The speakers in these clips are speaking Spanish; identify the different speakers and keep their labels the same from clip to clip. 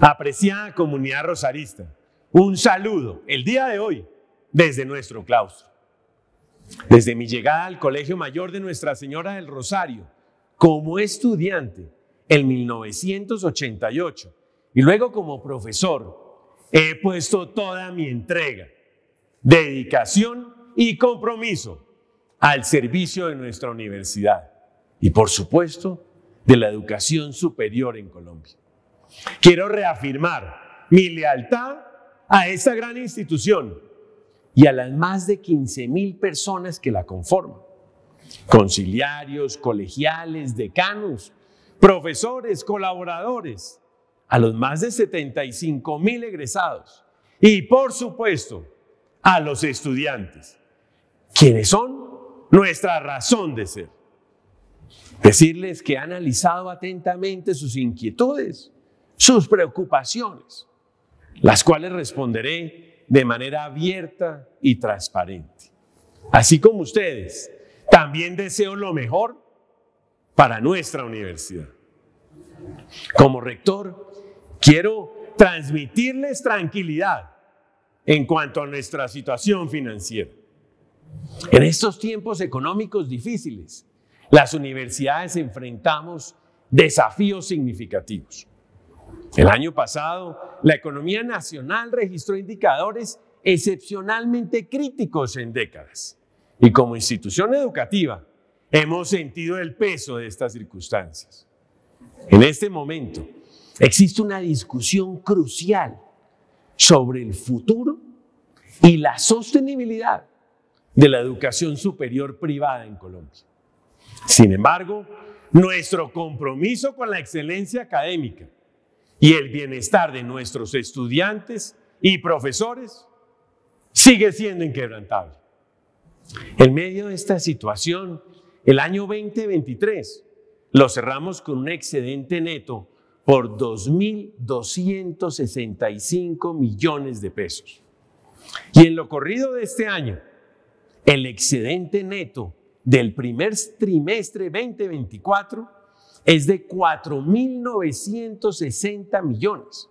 Speaker 1: Apreciada comunidad rosarista, un saludo el día de hoy desde nuestro claustro. Desde mi llegada al Colegio Mayor de Nuestra Señora del Rosario, como estudiante en 1988 y luego como profesor, he puesto toda mi entrega, dedicación y compromiso al servicio de nuestra universidad y por supuesto de la educación superior en Colombia. Quiero reafirmar mi lealtad a esta gran institución y a las más de 15 mil personas que la conforman. Conciliarios, colegiales, decanos, profesores, colaboradores, a los más de 75 mil egresados y por supuesto a los estudiantes, quienes son nuestra razón de ser. Decirles que he analizado atentamente sus inquietudes sus preocupaciones, las cuales responderé de manera abierta y transparente. Así como ustedes, también deseo lo mejor para nuestra universidad. Como rector, quiero transmitirles tranquilidad en cuanto a nuestra situación financiera. En estos tiempos económicos difíciles, las universidades enfrentamos desafíos significativos. El año pasado, la economía nacional registró indicadores excepcionalmente críticos en décadas. Y como institución educativa, hemos sentido el peso de estas circunstancias. En este momento, existe una discusión crucial sobre el futuro y la sostenibilidad de la educación superior privada en Colombia. Sin embargo, nuestro compromiso con la excelencia académica y el bienestar de nuestros estudiantes y profesores sigue siendo inquebrantable. En medio de esta situación, el año 2023 lo cerramos con un excedente neto por 2.265 millones de pesos. Y en lo corrido de este año, el excedente neto del primer trimestre 2024 es de 4.960 millones.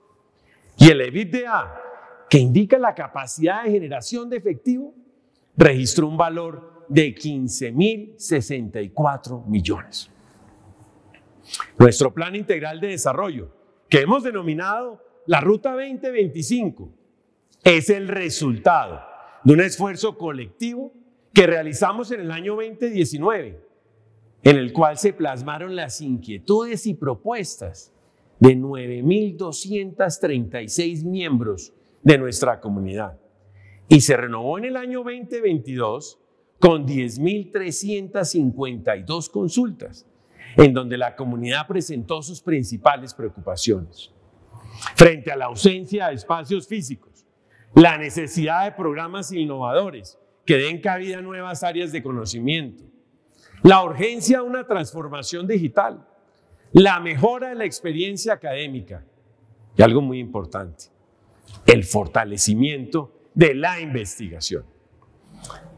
Speaker 1: Y el EBITDA, que indica la capacidad de generación de efectivo, registró un valor de 15.064 millones. Nuestro plan integral de desarrollo, que hemos denominado la Ruta 2025, es el resultado de un esfuerzo colectivo que realizamos en el año 2019 en el cual se plasmaron las inquietudes y propuestas de 9.236 miembros de nuestra comunidad. Y se renovó en el año 2022 con 10.352 consultas, en donde la comunidad presentó sus principales preocupaciones. Frente a la ausencia de espacios físicos, la necesidad de programas innovadores que den cabida a nuevas áreas de conocimiento, la urgencia de una transformación digital, la mejora de la experiencia académica y algo muy importante, el fortalecimiento de la investigación.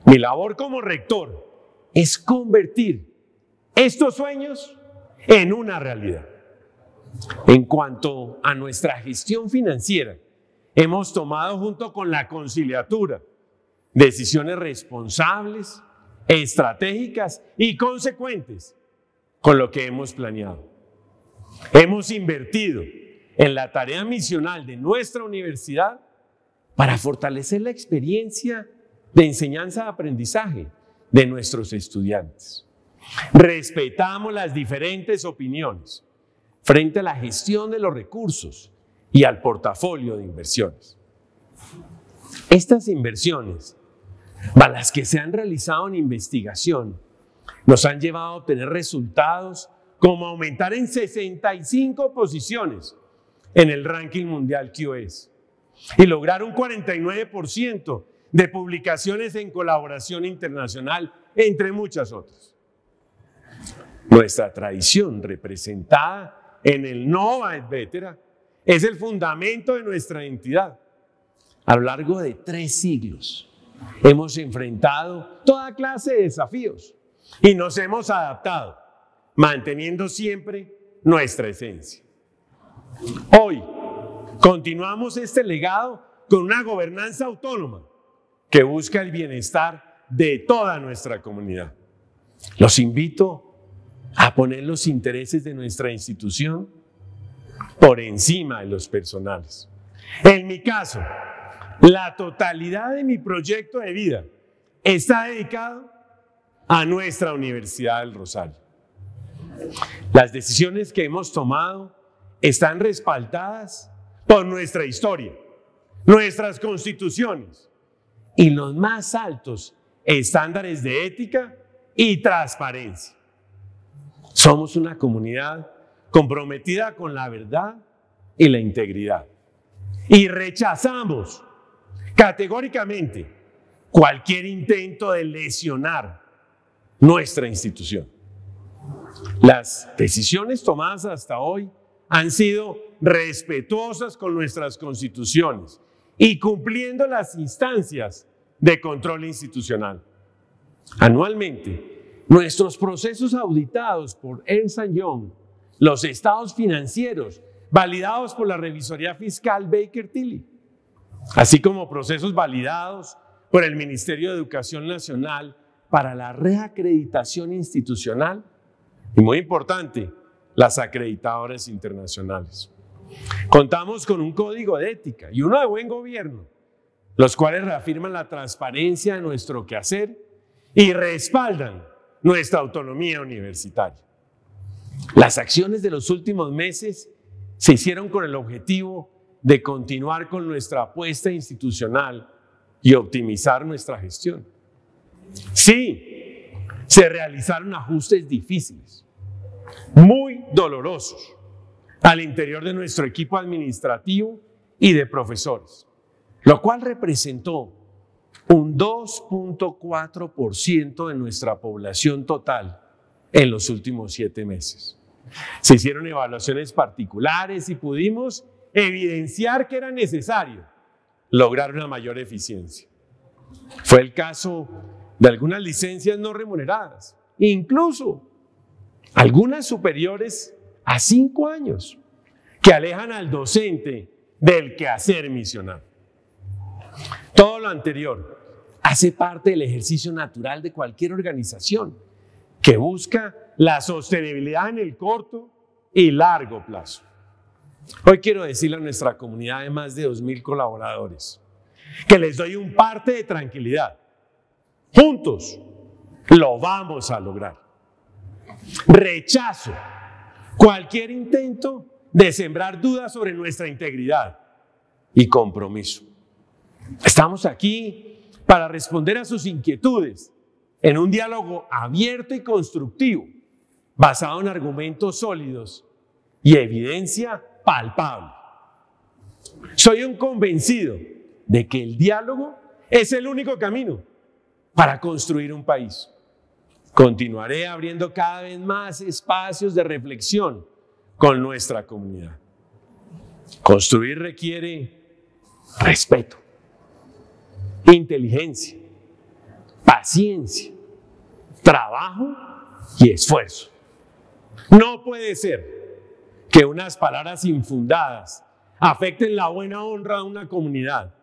Speaker 1: Mi labor como rector es convertir estos sueños en una realidad. En cuanto a nuestra gestión financiera, hemos tomado junto con la conciliatura decisiones responsables estratégicas y consecuentes con lo que hemos planeado. Hemos invertido en la tarea misional de nuestra universidad para fortalecer la experiencia de enseñanza-aprendizaje de nuestros estudiantes. Respetamos las diferentes opiniones frente a la gestión de los recursos y al portafolio de inversiones. Estas inversiones las que se han realizado en investigación nos han llevado a obtener resultados como aumentar en 65 posiciones en el ranking mundial QS y lograr un 49% de publicaciones en colaboración internacional, entre muchas otras. Nuestra tradición representada en el Nova etcétera, es el fundamento de nuestra entidad a lo largo de tres siglos Hemos enfrentado toda clase de desafíos y nos hemos adaptado, manteniendo siempre nuestra esencia. Hoy continuamos este legado con una gobernanza autónoma que busca el bienestar de toda nuestra comunidad. Los invito a poner los intereses de nuestra institución por encima de los personales. En mi caso, la totalidad de mi proyecto de vida está dedicado a nuestra Universidad del Rosario. Las decisiones que hemos tomado están respaldadas por nuestra historia, nuestras constituciones y los más altos estándares de ética y transparencia. Somos una comunidad comprometida con la verdad y la integridad. Y rechazamos categóricamente cualquier intento de lesionar nuestra institución. Las decisiones tomadas hasta hoy han sido respetuosas con nuestras constituciones y cumpliendo las instancias de control institucional. Anualmente, nuestros procesos auditados por Ernst Young, los estados financieros validados por la Revisoría Fiscal Baker Tilly, así como procesos validados por el Ministerio de Educación Nacional para la reacreditación institucional y muy importante, las acreditadoras internacionales. Contamos con un código de ética y uno de buen gobierno, los cuales reafirman la transparencia de nuestro quehacer y respaldan nuestra autonomía universitaria. Las acciones de los últimos meses se hicieron con el objetivo de continuar con nuestra apuesta institucional y optimizar nuestra gestión. Sí, se realizaron ajustes difíciles, muy dolorosos, al interior de nuestro equipo administrativo y de profesores, lo cual representó un 2.4% de nuestra población total en los últimos siete meses. Se hicieron evaluaciones particulares y pudimos evidenciar que era necesario lograr una mayor eficiencia. Fue el caso de algunas licencias no remuneradas, incluso algunas superiores a cinco años, que alejan al docente del quehacer misional. Todo lo anterior hace parte del ejercicio natural de cualquier organización que busca la sostenibilidad en el corto y largo plazo. Hoy quiero decirle a nuestra comunidad de más de 2.000 colaboradores que les doy un parte de tranquilidad. Juntos lo vamos a lograr. Rechazo cualquier intento de sembrar dudas sobre nuestra integridad y compromiso. Estamos aquí para responder a sus inquietudes en un diálogo abierto y constructivo, basado en argumentos sólidos y evidencia palpable. Soy un convencido de que el diálogo es el único camino para construir un país. Continuaré abriendo cada vez más espacios de reflexión con nuestra comunidad. Construir requiere respeto, inteligencia, paciencia, trabajo y esfuerzo. No puede ser que unas palabras infundadas afecten la buena honra de una comunidad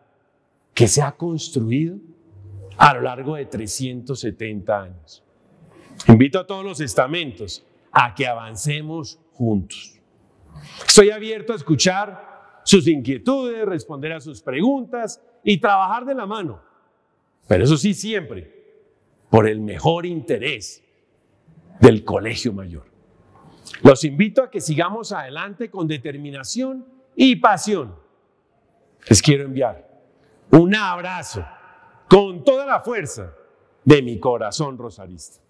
Speaker 1: que se ha construido a lo largo de 370 años. Invito a todos los estamentos a que avancemos juntos. Estoy abierto a escuchar sus inquietudes, responder a sus preguntas y trabajar de la mano, pero eso sí siempre, por el mejor interés del colegio mayor. Los invito a que sigamos adelante con determinación y pasión. Les quiero enviar un abrazo con toda la fuerza de mi corazón rosarista.